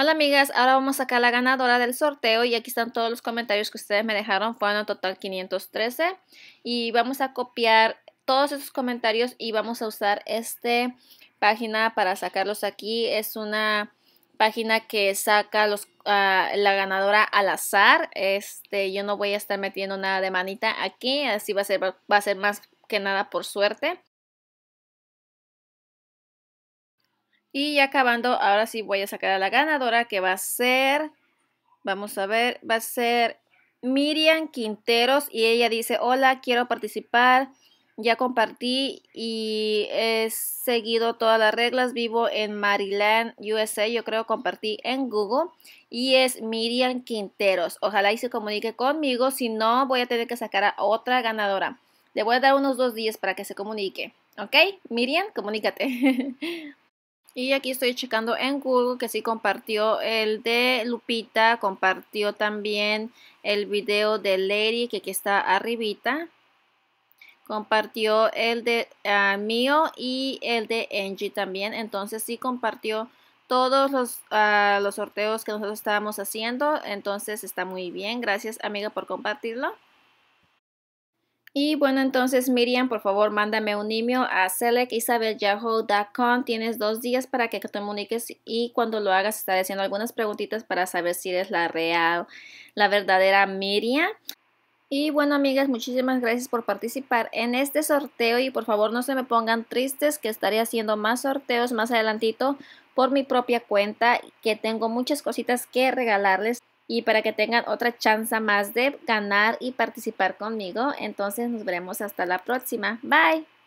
Hola amigas, ahora vamos a sacar la ganadora del sorteo y aquí están todos los comentarios que ustedes me dejaron, fueron en total 513 y vamos a copiar todos esos comentarios y vamos a usar esta página para sacarlos aquí, es una página que saca los, ah, la ganadora al azar, este, yo no voy a estar metiendo nada de manita aquí, así va a ser, va a ser más que nada por suerte. Y acabando, ahora sí voy a sacar a la ganadora que va a ser, vamos a ver, va a ser Miriam Quinteros y ella dice, hola, quiero participar, ya compartí y he seguido todas las reglas, vivo en Maryland, USA, yo creo compartí en Google y es Miriam Quinteros. Ojalá y se comunique conmigo, si no voy a tener que sacar a otra ganadora. Le voy a dar unos dos días para que se comunique, ¿ok? Miriam, comunícate. Y aquí estoy checando en Google que sí compartió el de Lupita, compartió también el video de Lady que aquí está arribita. Compartió el de ah, mío y el de Angie también. Entonces sí compartió todos los, ah, los sorteos que nosotros estábamos haciendo. Entonces está muy bien. Gracias amiga por compartirlo. Y bueno, entonces Miriam, por favor, mándame un email a selecisabelyahoo.com. Tienes dos días para que te comuniques y cuando lo hagas estaré haciendo algunas preguntitas para saber si eres la real, la verdadera Miriam. Y bueno, amigas, muchísimas gracias por participar en este sorteo y por favor no se me pongan tristes que estaré haciendo más sorteos más adelantito por mi propia cuenta que tengo muchas cositas que regalarles y para que tengan otra chance más de ganar y participar conmigo. Entonces nos veremos hasta la próxima. Bye.